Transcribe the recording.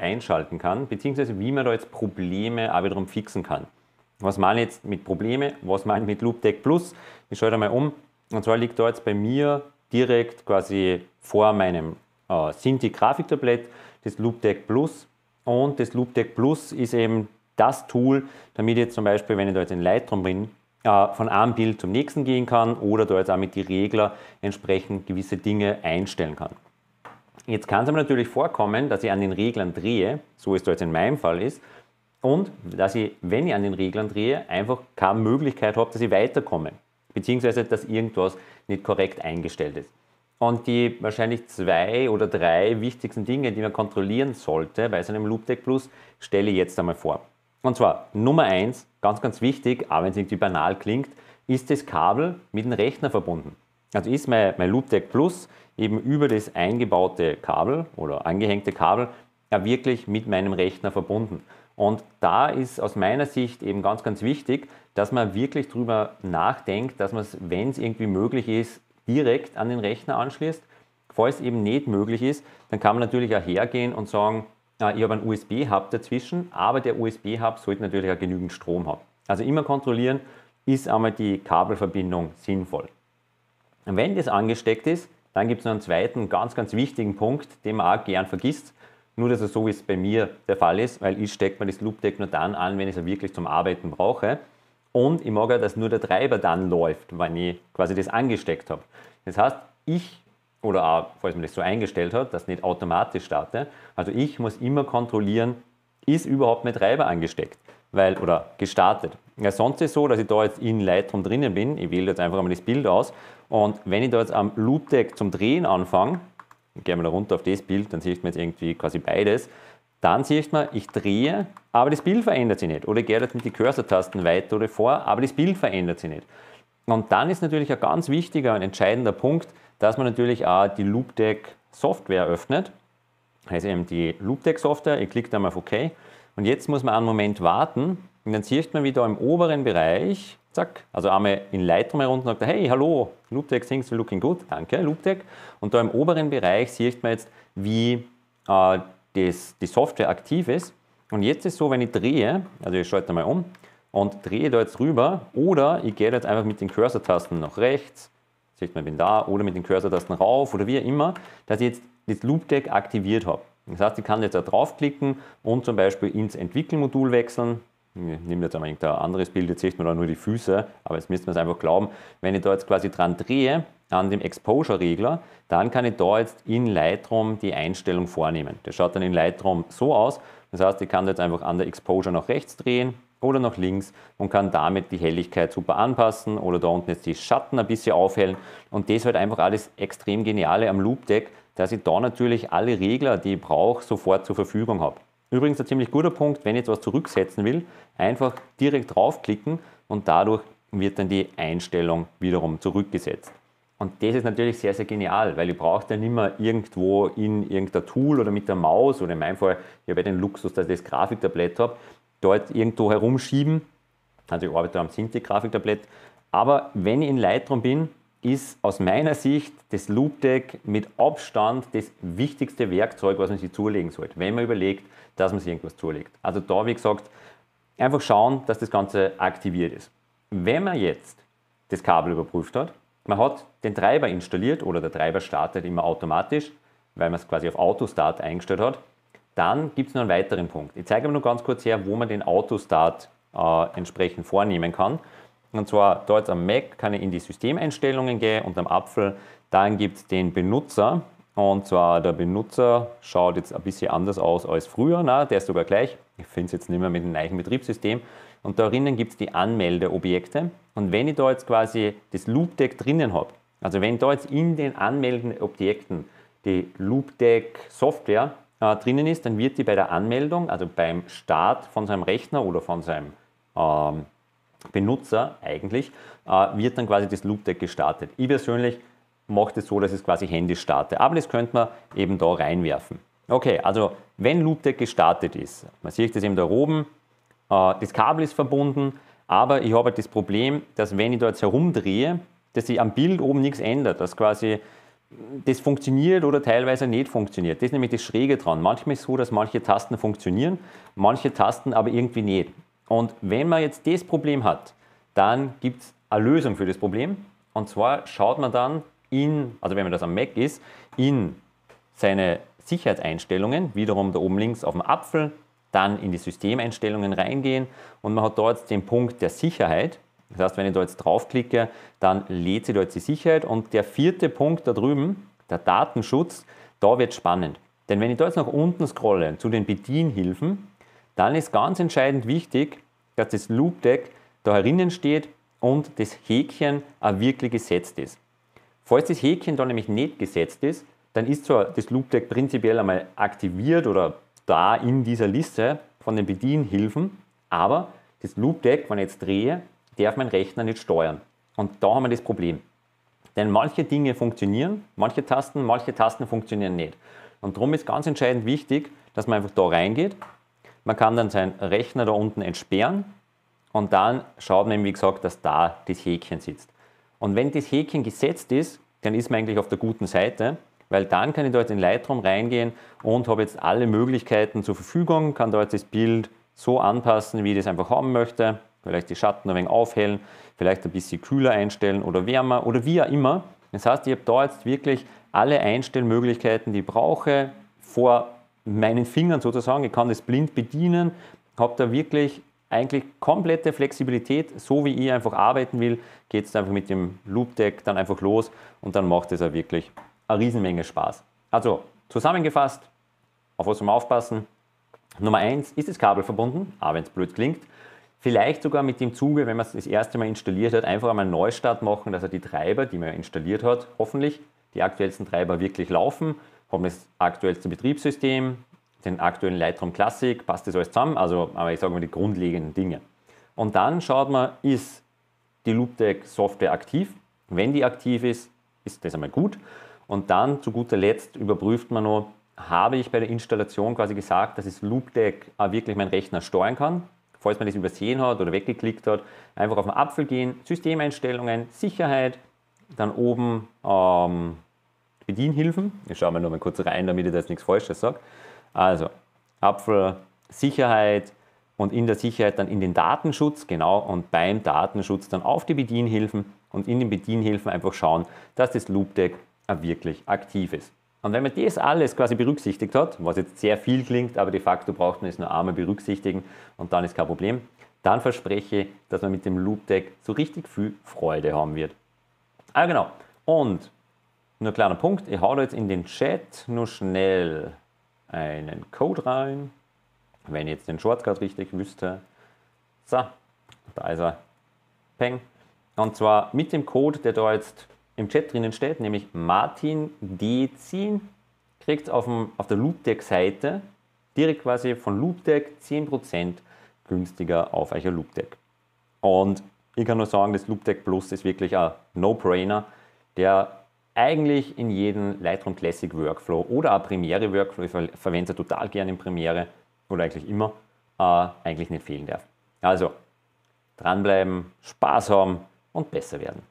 einschalten kann, beziehungsweise wie man da jetzt Probleme auch wiederum fixen kann. Was meine ich jetzt mit Probleme? Was meine ich mit Loop Deck Plus? Ich schalte mal um. Und zwar liegt da jetzt bei mir direkt quasi vor meinem äh, Sinti Grafiktablett das Loop Deck Plus. Und das Loop Deck Plus ist eben das Tool, damit ich jetzt zum Beispiel, wenn ich da jetzt in Lightroom bin, äh, von einem Bild zum nächsten gehen kann oder da jetzt auch mit den Regler entsprechend gewisse Dinge einstellen kann. Jetzt kann es aber natürlich vorkommen, dass ich an den Reglern drehe, so wie es da jetzt in meinem Fall ist, und dass ich, wenn ich an den Reglern drehe, einfach keine Möglichkeit habe, dass ich weiterkomme, beziehungsweise dass irgendwas nicht korrekt eingestellt ist. Und die wahrscheinlich zwei oder drei wichtigsten Dinge, die man kontrollieren sollte bei so einem LoopTech Plus, stelle ich jetzt einmal vor. Und zwar Nummer eins, ganz, ganz wichtig, auch wenn es irgendwie banal klingt, ist das Kabel mit dem Rechner verbunden. Also ist mein, mein LoopTech Plus eben über das eingebaute Kabel oder angehängte Kabel ja wirklich mit meinem Rechner verbunden. Und da ist aus meiner Sicht eben ganz, ganz wichtig, dass man wirklich darüber nachdenkt, dass man es, wenn es irgendwie möglich ist, direkt an den Rechner anschließt. Falls eben nicht möglich ist, dann kann man natürlich auch hergehen und sagen, ah, ich habe einen USB-Hub dazwischen, aber der USB-Hub sollte natürlich auch genügend Strom haben. Also immer kontrollieren, ist einmal die Kabelverbindung sinnvoll. Und wenn das angesteckt ist, dann gibt es noch einen zweiten ganz, ganz wichtigen Punkt, den man auch gern vergisst. Nur, dass es so wie es bei mir der Fall ist, weil ich stecke mir das Loop Deck nur dann an, wenn ich es wirklich zum Arbeiten brauche. Und ich mag ja, dass nur der Treiber dann läuft, wenn ich quasi das angesteckt habe. Das heißt, ich, oder auch, falls man das so eingestellt hat, dass nicht automatisch starte, also ich muss immer kontrollieren, ist überhaupt mein Treiber angesteckt weil, oder gestartet. Ja, sonst ist es so, dass ich da jetzt in Lightroom drinnen bin. Ich wähle jetzt einfach einmal das Bild aus. Und wenn ich da jetzt am Loop Deck zum Drehen anfange, ich gehe mal runter auf das Bild, dann sieht man jetzt irgendwie quasi beides. Dann sieht man, ich drehe, aber das Bild verändert sich nicht. Oder ich gehe jetzt mit den Cursor-Tasten weiter oder vor, aber das Bild verändert sich nicht. Und dann ist natürlich ein ganz wichtiger und entscheidender Punkt, dass man natürlich auch die Loop Deck Software öffnet. Also eben die Loop Deck Software, ihr klickt einmal auf OK. Und jetzt muss man einen Moment warten, und dann sieht man, wie da im oberen Bereich, zack, also einmal in Lightroom herunter und sagt, hey, hallo, Looptech things are looking good, danke, Looptech. Und da im oberen Bereich sieht man jetzt, wie äh, das, die Software aktiv ist. Und jetzt ist es so, wenn ich drehe, also ich schalte mal um und drehe da jetzt rüber oder ich gehe jetzt einfach mit den Cursor-Tasten nach rechts, sieht man, bin da, oder mit den Cursor-Tasten rauf oder wie auch immer, dass ich jetzt das Loopdeck aktiviert habe. Das heißt, ich kann jetzt da draufklicken und zum Beispiel ins Entwickelmodul wechseln ich nehme jetzt ein anderes Bild, jetzt sieht man da nur die Füße, aber jetzt müsste man es einfach glauben, wenn ich da jetzt quasi dran drehe, an dem Exposure-Regler, dann kann ich da jetzt in Lightroom die Einstellung vornehmen. Das schaut dann in Lightroom so aus. Das heißt, ich kann jetzt einfach an der Exposure nach rechts drehen oder nach links und kann damit die Helligkeit super anpassen oder da unten jetzt die Schatten ein bisschen aufhellen. Und das ist halt einfach alles extrem Geniale am Loop Deck, dass ich da natürlich alle Regler, die ich brauche, sofort zur Verfügung habe. Übrigens ein ziemlich guter Punkt, wenn ich jetzt was zurücksetzen will, einfach direkt draufklicken und dadurch wird dann die Einstellung wiederum zurückgesetzt. Und das ist natürlich sehr, sehr genial, weil ich brauche dann immer irgendwo in irgendein Tool oder mit der Maus oder in meinem Fall, ich habe ja den Luxus, dass ich das Grafiktablett habe, dort irgendwo herumschieben. Also ich arbeite am sinti grafiktablett Aber wenn ich in Lightroom bin, ist aus meiner Sicht das Loop Deck mit Abstand das wichtigste Werkzeug, was man sich zulegen sollte, wenn man überlegt, dass man sich irgendwas zulegt. Also da, wie gesagt, einfach schauen, dass das Ganze aktiviert ist. Wenn man jetzt das Kabel überprüft hat, man hat den Treiber installiert oder der Treiber startet immer automatisch, weil man es quasi auf Autostart eingestellt hat, dann gibt es noch einen weiteren Punkt. Ich zeige aber nur ganz kurz her, wo man den Autostart äh, entsprechend vornehmen kann. Und zwar dort am Mac kann ich in die Systemeinstellungen gehen und am Apfel, dann gibt es den Benutzer. Und zwar der Benutzer schaut jetzt ein bisschen anders aus als früher. Na, der ist sogar gleich. Ich finde es jetzt nicht mehr mit dem gleichen Betriebssystem. Und darinnen gibt es die Anmeldeobjekte. Und wenn ich da jetzt quasi das Loop-Deck drinnen habe, also wenn da jetzt in den anmeldenden Objekten die Loopdeck-Software äh, drinnen ist, dann wird die bei der Anmeldung, also beim Start von seinem Rechner oder von seinem ähm, Benutzer eigentlich, äh, wird dann quasi das Loop Deck gestartet. Ich persönlich mache das so, dass ich es quasi händisch starte, aber das könnte man eben da reinwerfen. Okay, also wenn Loop Deck gestartet ist, man sieht das eben da oben, äh, das Kabel ist verbunden, aber ich habe halt das Problem, dass wenn ich da jetzt herumdrehe, dass sich am Bild oben nichts ändert, dass quasi das funktioniert oder teilweise nicht funktioniert. Das ist nämlich das Schräge dran. Manchmal ist es so, dass manche Tasten funktionieren, manche Tasten aber irgendwie nicht. Und wenn man jetzt das Problem hat, dann gibt es eine Lösung für das Problem. Und zwar schaut man dann in, also wenn man das am Mac ist, in seine Sicherheitseinstellungen, wiederum da oben links auf dem Apfel, dann in die Systemeinstellungen reingehen und man hat dort jetzt den Punkt der Sicherheit. Das heißt, wenn ich da jetzt draufklicke, dann lädt sich da jetzt die Sicherheit und der vierte Punkt da drüben, der Datenschutz, da wird spannend. Denn wenn ich da jetzt nach unten scrolle zu den Bedienhilfen, dann ist ganz entscheidend wichtig, dass das Loop Deck da herinnen steht und das Häkchen auch wirklich gesetzt ist. Falls das Häkchen da nämlich nicht gesetzt ist, dann ist zwar das Loop Deck prinzipiell einmal aktiviert oder da in dieser Liste von den Bedienhilfen, aber das Loop Deck, wenn ich jetzt drehe, darf mein Rechner nicht steuern. Und da haben wir das Problem. Denn manche Dinge funktionieren, manche Tasten, manche Tasten funktionieren nicht. Und darum ist ganz entscheidend wichtig, dass man einfach da reingeht man kann dann seinen Rechner da unten entsperren und dann schaut man wie gesagt, dass da das Häkchen sitzt. Und wenn das Häkchen gesetzt ist, dann ist man eigentlich auf der guten Seite, weil dann kann ich dort in Lightroom reingehen und habe jetzt alle Möglichkeiten zur Verfügung, kann dort das Bild so anpassen, wie ich das einfach haben möchte. Vielleicht die Schatten ein wenig aufhellen, vielleicht ein bisschen kühler einstellen oder wärmer oder wie auch immer. Das heißt, ich habe da jetzt wirklich alle Einstellmöglichkeiten, die ich brauche, vor meinen Fingern sozusagen. Ich kann das blind bedienen, habe da wirklich eigentlich komplette Flexibilität, so wie ich einfach arbeiten will, geht es einfach mit dem Loop Deck dann einfach los und dann macht es ja wirklich eine Riesenmenge Spaß. Also zusammengefasst, auf was wir aufpassen. Nummer eins ist das Kabel verbunden, auch wenn es blöd klingt. Vielleicht sogar mit dem Zuge, wenn man es das erste Mal installiert hat, einfach einmal einen Neustart machen, dass er die Treiber, die man installiert hat, hoffentlich die aktuellsten Treiber wirklich laufen haben das aktuellste Betriebssystem, den aktuellen Lightroom Classic, passt das alles zusammen, also, aber ich sage mal die grundlegenden Dinge. Und dann schaut man, ist die LoopTech Software aktiv? Wenn die aktiv ist, ist das einmal gut. Und dann zu guter Letzt überprüft man noch, habe ich bei der Installation quasi gesagt, dass ich LoopTech wirklich meinen Rechner steuern kann? Falls man das übersehen hat oder weggeklickt hat, einfach auf den Apfel gehen, Systemeinstellungen, Sicherheit, dann oben ähm, Bedienhilfen. Ich schaue mal nochmal kurz rein, damit ich da jetzt nichts Falsches sage. Also, Apfel, Sicherheit und in der Sicherheit dann in den Datenschutz, genau, und beim Datenschutz dann auf die Bedienhilfen und in den Bedienhilfen einfach schauen, dass das Loop Deck wirklich aktiv ist. Und wenn man das alles quasi berücksichtigt hat, was jetzt sehr viel klingt, aber de facto braucht man es nur einmal berücksichtigen und dann ist kein Problem, dann verspreche ich, dass man mit dem Loop Deck so richtig viel Freude haben wird. Ah genau, und nur ein kleiner Punkt, ich hau da jetzt in den Chat nur schnell einen Code rein. Wenn ich jetzt den Shortcut richtig wüsste. So, da ist er. Peng. Und zwar mit dem Code, der da jetzt im Chat drinnen steht, nämlich Martin D10, kriegt auf, auf der Loopdeck-Seite direkt quasi von Loopdeck 10% günstiger auf euer Loopdeck. Und ich kann nur sagen, das Loopdeck Plus ist wirklich ein No-Brainer, der eigentlich in jedem Lightroom Classic Workflow oder auch Premiere Workflow, ich ver verwende total gerne in Premiere oder eigentlich immer, äh, eigentlich nicht fehlen darf. Also dranbleiben, Spaß haben und besser werden.